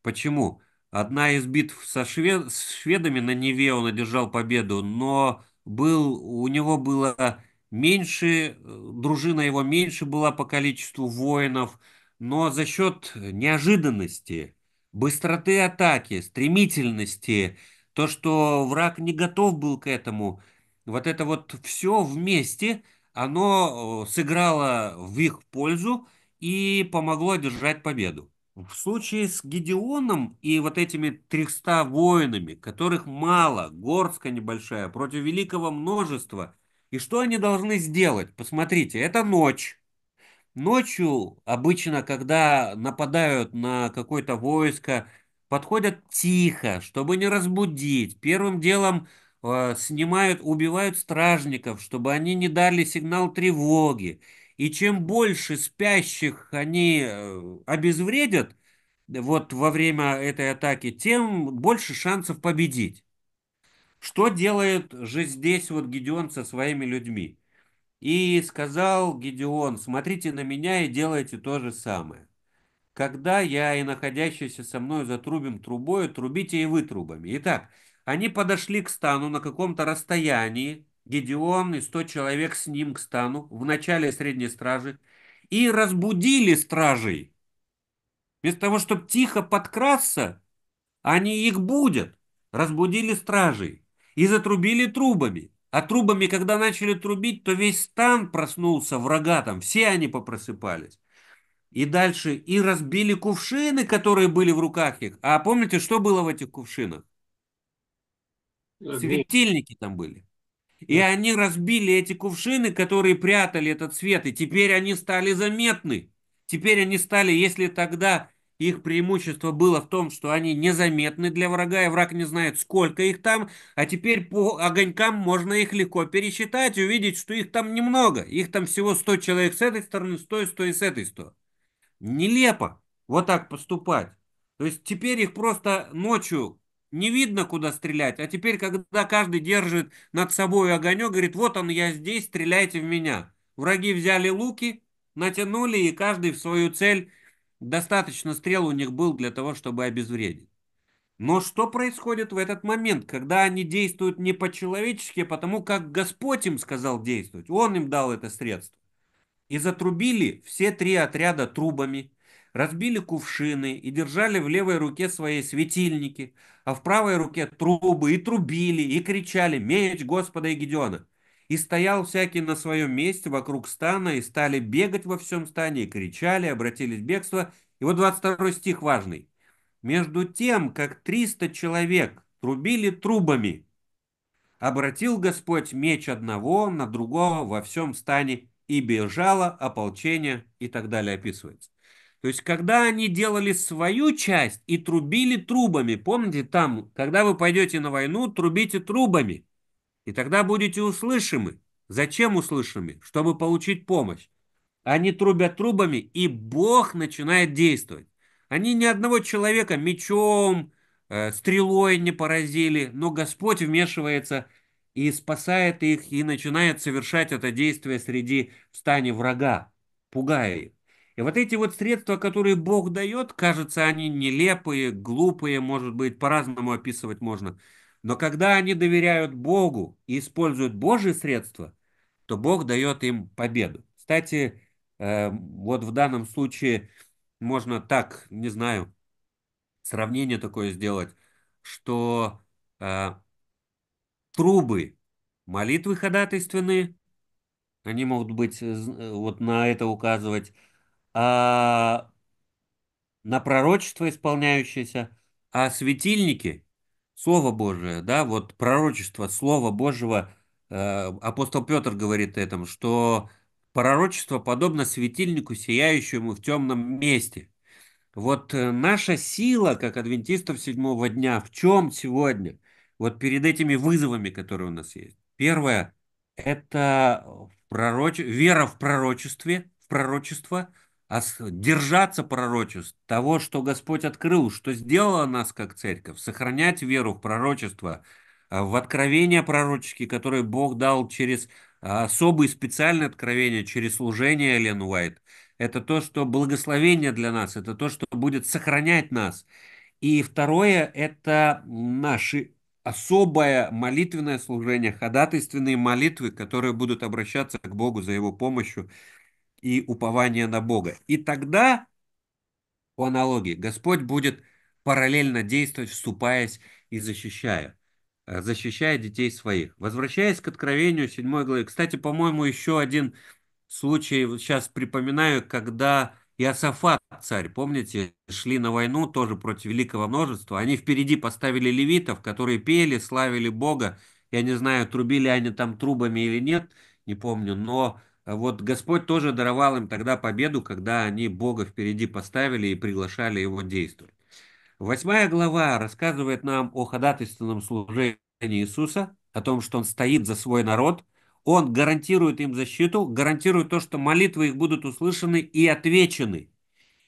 Почему? Одна из битв со швед... с шведами на Неве он одержал победу, но был, у него было меньше, дружина его меньше была по количеству воинов, но за счет неожиданности, быстроты атаки, стремительности, то, что враг не готов был к этому, вот это вот все вместе, оно э, сыграло в их пользу и помогло одержать победу. В случае с Гедеоном и вот этими 300 воинами, которых мало, горстка небольшая, против великого множества, и что они должны сделать? Посмотрите, это ночь. Ночью обычно, когда нападают на какое-то войско, подходят тихо, чтобы не разбудить. Первым делом э, снимают, убивают стражников, чтобы они не дали сигнал тревоги. И чем больше спящих они э, обезвредят э, вот во время этой атаки, тем больше шансов победить. Что делает же здесь вот Гедеон со своими людьми? И сказал Гедеон, смотрите на меня и делайте то же самое. Когда я и находящийся со мной затрубим трубой, трубите и вы трубами. Итак, они подошли к стану на каком-то расстоянии, Гедеон и сто человек с ним к стану, в начале средней стражи, и разбудили стражей. Вместо того, чтобы тихо подкрасться, они их будут. Разбудили стражей и затрубили трубами. А трубами, когда начали трубить, то весь стан проснулся в рогатом, все они попросыпались. И дальше и разбили кувшины, которые были в руках их. А помните, что было в этих кувшинах? Светильники там были. И они разбили эти кувшины, которые прятали этот свет, и теперь они стали заметны. Теперь они стали, если тогда их преимущество было в том, что они незаметны для врага, и враг не знает, сколько их там. А теперь по огонькам можно их легко пересчитать и увидеть, что их там немного. Их там всего 100 человек с этой стороны, 100, 100 и с этой 100. Нелепо вот так поступать. То есть теперь их просто ночью не видно, куда стрелять. А теперь, когда каждый держит над собой огонек, говорит, вот он, я здесь, стреляйте в меня. Враги взяли луки, натянули, и каждый в свою цель Достаточно стрел у них был для того, чтобы обезвредить. Но что происходит в этот момент, когда они действуют не по-человечески, а потому как Господь им сказал действовать, Он им дал это средство. И затрубили все три отряда трубами, разбили кувшины и держали в левой руке свои светильники, а в правой руке трубы и трубили, и кричали «Меч Господа и Гедеона!». И стоял всякий на своем месте вокруг стана, и стали бегать во всем стане, и кричали, обратились в бегство. И вот 22 стих важный. «Между тем, как 300 человек трубили трубами, обратил Господь меч одного на другого во всем стане, и бежало ополчение» и так далее описывается. То есть, когда они делали свою часть и трубили трубами, помните там, когда вы пойдете на войну, трубите трубами – и тогда будете услышимы. Зачем услышимы? Чтобы получить помощь. Они трубят трубами, и Бог начинает действовать. Они ни одного человека мечом, э, стрелой не поразили, но Господь вмешивается и спасает их, и начинает совершать это действие среди в врага, пугая их. И вот эти вот средства, которые Бог дает, кажется, они нелепые, глупые, может быть, по-разному описывать можно – но когда они доверяют Богу и используют Божьи средства, то Бог дает им победу. Кстати, э, вот в данном случае можно так, не знаю, сравнение такое сделать, что э, трубы молитвы ходатайственные, они могут быть, э, вот на это указывать, а на пророчество исполняющееся, а светильники – Слово Божие, да, вот пророчество Слова Божьего, э, апостол Петр говорит о этом, что пророчество подобно светильнику, сияющему в темном месте. Вот э, наша сила, как адвентистов седьмого дня, в чем сегодня? Вот перед этими вызовами, которые у нас есть. Первое – это пророч... вера в пророчестве, в пророчество – держаться пророчеств, того, что Господь открыл, что сделало нас как церковь, сохранять веру в пророчество, а, в откровения пророческие, которые Бог дал через а, особые специальные откровения, через служение Эллен Уайт. Это то, что благословение для нас, это то, что будет сохранять нас. И второе – это наши особое молитвенное служение, ходатайственные молитвы, которые будут обращаться к Богу за Его помощью, и упование на Бога. И тогда, по аналогии, Господь будет параллельно действовать, вступаясь и защищая, э, защищая детей своих. Возвращаясь к Откровению 7 главе, кстати, по-моему, еще один случай, сейчас припоминаю, когда Иосафат, царь, помните, шли на войну тоже против великого множества. Они впереди поставили левитов, которые пели, славили Бога. Я не знаю, трубили они там трубами или нет, не помню, но а вот Господь тоже даровал им тогда победу, когда они Бога впереди поставили и приглашали Его действовать. Восьмая глава рассказывает нам о ходатайственном служении Иисуса, о том, что Он стоит за свой народ, Он гарантирует им защиту, гарантирует то, что молитвы их будут услышаны и отвечены.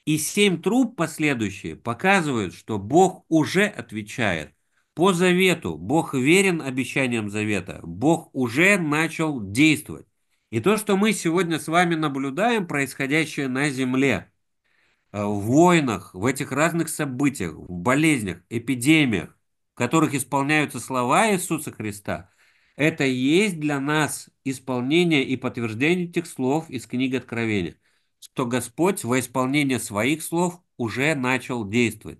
И семь труб последующие показывают, что Бог уже отвечает. По завету Бог верен обещаниям завета, Бог уже начал действовать. И то, что мы сегодня с вами наблюдаем, происходящее на Земле, э, в войнах, в этих разных событиях, в болезнях, эпидемиях, в которых исполняются слова Иисуса Христа, это есть для нас исполнение и подтверждение этих слов из книги Откровения, что Господь во исполнение своих слов уже начал действовать.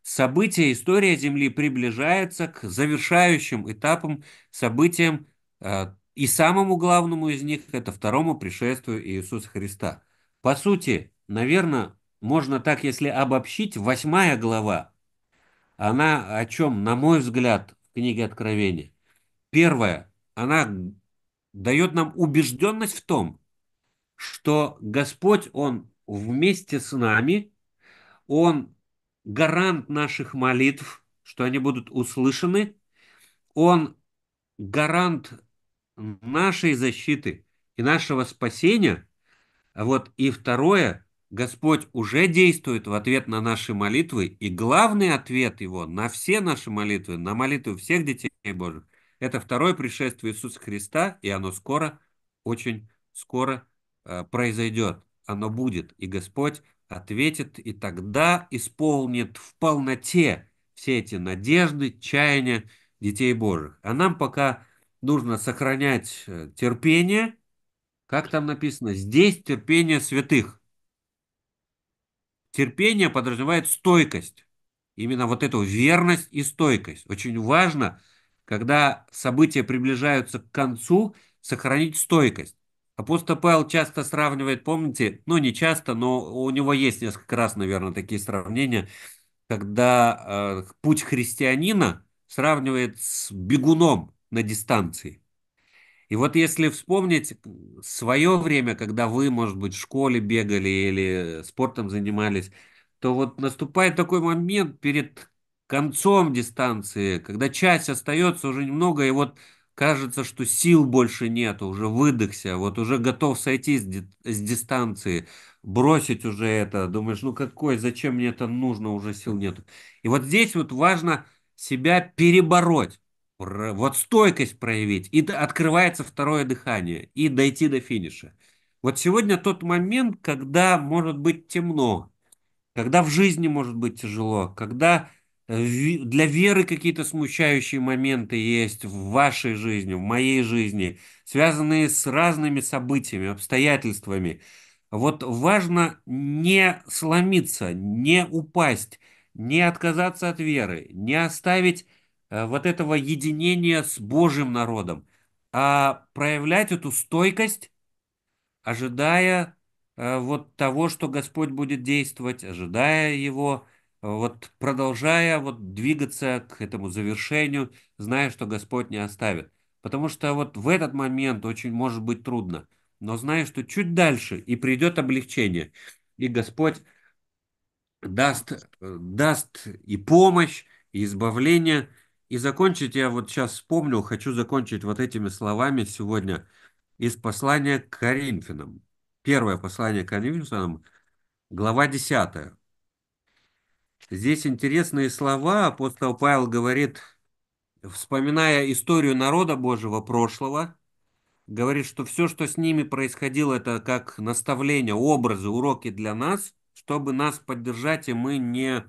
События, история Земли приближается к завершающим этапам, событиям э, и самому главному из них – это второму пришествию Иисуса Христа. По сути, наверное, можно так, если обобщить, восьмая глава, она о чем, на мой взгляд, в книге Откровения? Первое, она дает нам убежденность в том, что Господь, Он вместе с нами, Он гарант наших молитв, что они будут услышаны, Он гарант нашей защиты и нашего спасения. Вот. И второе, Господь уже действует в ответ на наши молитвы, и главный ответ Его на все наши молитвы, на молитвы всех детей Божьих, это второе пришествие Иисуса Христа, и оно скоро, очень скоро э, произойдет. Оно будет, и Господь ответит, и тогда исполнит в полноте все эти надежды, чаяния детей Божьих. А нам пока нужно сохранять э, терпение. Как там написано? Здесь терпение святых. Терпение подразумевает стойкость. Именно вот эту верность и стойкость. Очень важно, когда события приближаются к концу, сохранить стойкость. Апостол Павел часто сравнивает, помните, ну не часто, но у него есть несколько раз, наверное, такие сравнения, когда э, путь христианина сравнивает с бегуном, на дистанции. И вот если вспомнить э, свое время, когда вы, может быть, в школе бегали или спортом занимались, то вот наступает такой момент перед концом дистанции, когда часть остается уже немного, и вот кажется, что сил больше нет, уже выдохся, вот уже готов сойти с, ди с дистанции, бросить уже это, думаешь, ну какой, зачем мне это нужно, уже сил нет. И вот здесь вот важно себя перебороть вот стойкость проявить, и открывается второе дыхание, и дойти до финиша. Вот сегодня тот момент, когда может быть темно, когда в жизни может быть тяжело, когда э, для веры какие-то смущающие моменты есть в вашей жизни, в моей жизни, связанные с разными событиями, обстоятельствами. Вот важно не сломиться, не упасть, не отказаться от веры, не оставить Э, вот этого единения с Божьим народом, а проявлять эту стойкость, ожидая э, вот того, что Господь будет действовать, ожидая Его, э, вот продолжая вот двигаться к этому завершению, зная, что Господь не оставит. Потому что вот в этот момент очень может быть трудно, но зная, что чуть дальше и придет облегчение, и Господь даст, даст и помощь, и избавление – и закончить я вот сейчас вспомнил, хочу закончить вот этими словами сегодня из послания к Коринфянам. Первое послание к Коринфянам, глава 10. Здесь интересные слова. Апостол Павел говорит, вспоминая историю народа Божьего прошлого, говорит, что все, что с ними происходило, это как наставление, образы, уроки для нас, чтобы нас поддержать, и мы не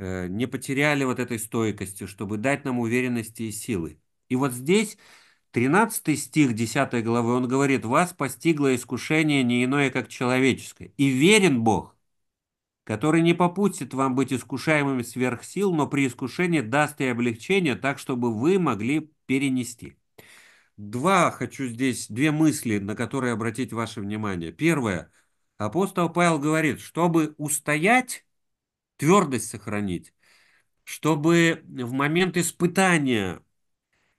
Э, не потеряли вот этой стойкости, чтобы дать нам уверенности и силы. И вот здесь 13 стих 10 главы, он говорит, «Вас постигло искушение не иное, как человеческое, и верен Бог, который не попустит вам быть искушаемыми сверх сил, но при искушении даст и облегчение, так, чтобы вы могли перенести». Два хочу здесь, две мысли, на которые обратить ваше внимание. Первое. Апостол Павел говорит, чтобы устоять, твердость сохранить, чтобы в момент испытания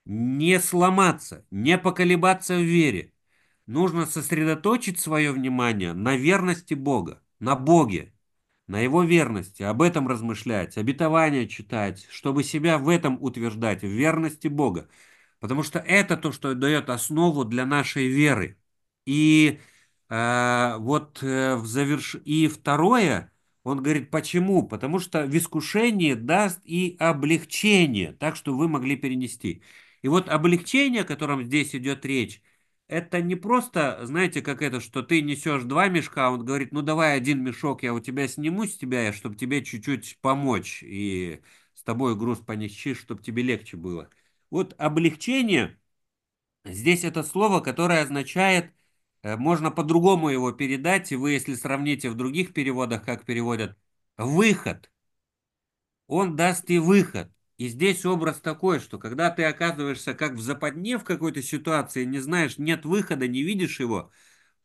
не сломаться, не поколебаться в вере. Нужно сосредоточить свое внимание на верности Бога, на Боге, на Его верности, об этом размышлять, обетование читать, чтобы себя в этом утверждать, в верности Бога. Потому что это то, что дает основу для нашей веры. И э, вот э, в заверш... И второе, он говорит, почему? Потому что в искушении даст и облегчение, так что вы могли перенести. И вот облегчение, о котором здесь идет речь, это не просто, знаете, как это, что ты несешь два мешка, а он говорит, ну давай один мешок я у тебя сниму с тебя, чтобы тебе чуть-чуть помочь, и с тобой груз понести, чтобы тебе легче было. Вот облегчение, здесь это слово, которое означает – Э, можно по-другому его передать, и вы, если сравните в других переводах, как переводят, выход. Он даст и выход. И здесь образ такой, что когда ты оказываешься как в западне в какой-то ситуации, не знаешь, нет выхода, не видишь его,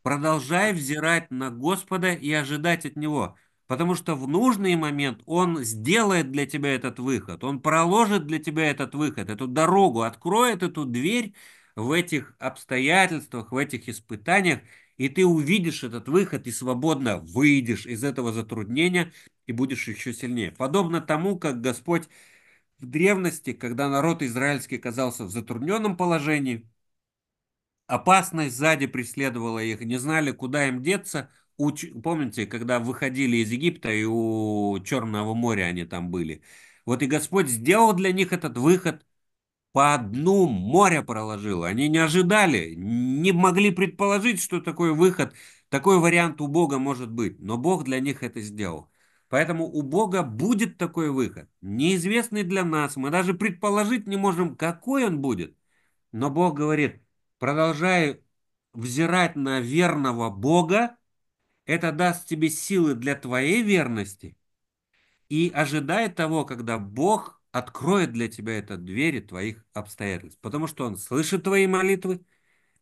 продолжай взирать на Господа и ожидать от Него. Потому что в нужный момент Он сделает для тебя этот выход, Он проложит для тебя этот выход, эту дорогу, откроет эту дверь, в этих обстоятельствах, в этих испытаниях, и ты увидишь этот выход и свободно выйдешь из этого затруднения и будешь еще сильнее. Подобно тому, как Господь в древности, когда народ израильский оказался в затрудненном положении, опасность сзади преследовала их, не знали, куда им деться. Помните, когда выходили из Египта и у Черного моря они там были? Вот и Господь сделал для них этот выход, по дну моря проложил. Они не ожидали, не могли предположить, что такой выход, такой вариант у Бога может быть. Но Бог для них это сделал. Поэтому у Бога будет такой выход, неизвестный для нас. Мы даже предположить не можем, какой он будет. Но Бог говорит, продолжай взирать на верного Бога, это даст тебе силы для твоей верности. И ожидай того, когда Бог откроет для тебя это двери твоих обстоятельств, потому что Он слышит твои молитвы,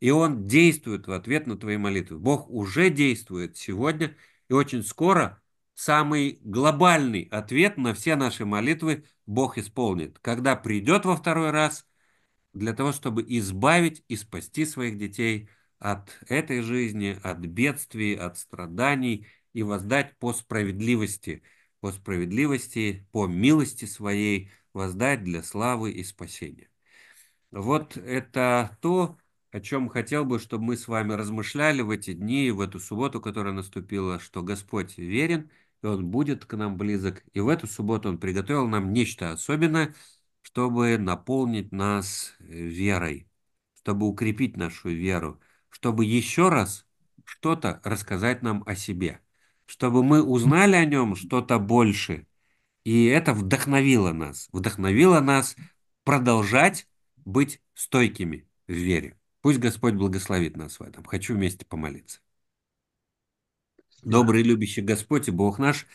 и Он действует в ответ на твои молитвы. Бог уже действует сегодня, и очень скоро самый глобальный ответ на все наши молитвы Бог исполнит, когда придет во второй раз для того, чтобы избавить и спасти своих детей от этой жизни, от бедствий, от страданий и воздать по справедливости, по справедливости, по милости своей – воздать для славы и спасения. Вот это то, о чем хотел бы, чтобы мы с вами размышляли в эти дни в эту субботу, которая наступила, что Господь верен, и Он будет к нам близок. И в эту субботу Он приготовил нам нечто особенное, чтобы наполнить нас э, верой, чтобы укрепить нашу веру, чтобы еще раз что-то рассказать нам о себе, чтобы мы узнали о нем что-то больше – и это вдохновило нас, вдохновило нас продолжать быть стойкими в вере. Пусть Господь благословит нас в этом. Хочу вместе помолиться. Добрый, любящий Господь и Бог наш,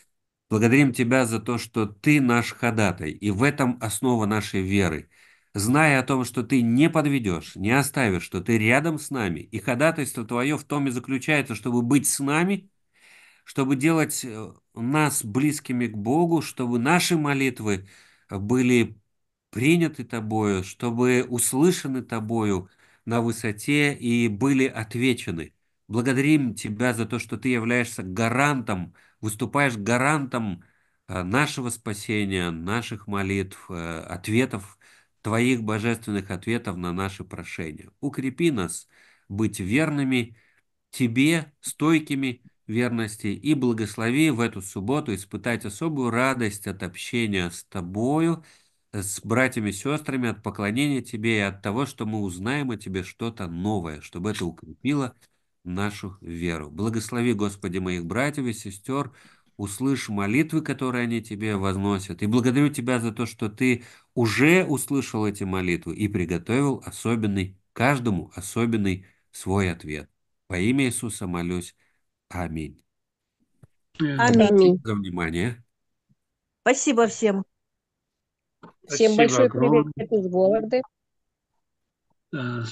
благодарим Тебя за то, что Ты наш ходатай, и в этом основа нашей веры. Зная о том, что Ты не подведешь, не оставишь, что Ты рядом с нами, и ходатайство Твое в том и заключается, чтобы быть с нами, чтобы делать э, нас близкими к Богу, чтобы наши молитвы были приняты Тобою, чтобы услышаны Тобою на высоте и были отвечены. Благодарим Тебя за то, что Ты являешься гарантом, выступаешь гарантом э, нашего спасения, наших молитв, э, ответов, Твоих божественных ответов на наши прошения. Укрепи нас быть верными Тебе, стойкими, верности и благослови в эту субботу испытать особую радость от общения с Тобою, с братьями и сестрами, от поклонения Тебе и от того, что мы узнаем о Тебе что-то новое, чтобы это укрепило нашу веру. Благослови, Господи, моих братьев и сестер, услышь молитвы, которые они Тебе возносят. И благодарю Тебя за то, что Ты уже услышал эти молитвы и приготовил особенный, каждому особенный свой ответ. Во имя Иисуса молюсь. Аминь. Э, Аминь. Аминь. За внимание. Спасибо всем. Всем большое огромное. привет из Вологды. Э,